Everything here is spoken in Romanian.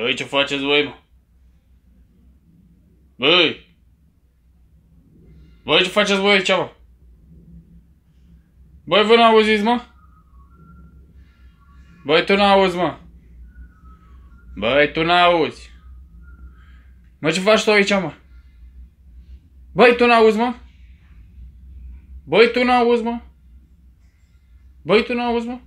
Băi, ce faceți voi, mă? Băi! Băi, ce faceți voi aici, mă? Băi, voi n-auziți, mă? Băi, tu n-auzi, mă? Băi, tu n-auzi. Mă, ce faci tu aici, mă? Băi, tu n-auzi, mă? Băi, tu n-auzi, mă? Băi, tu n-auzi, mă?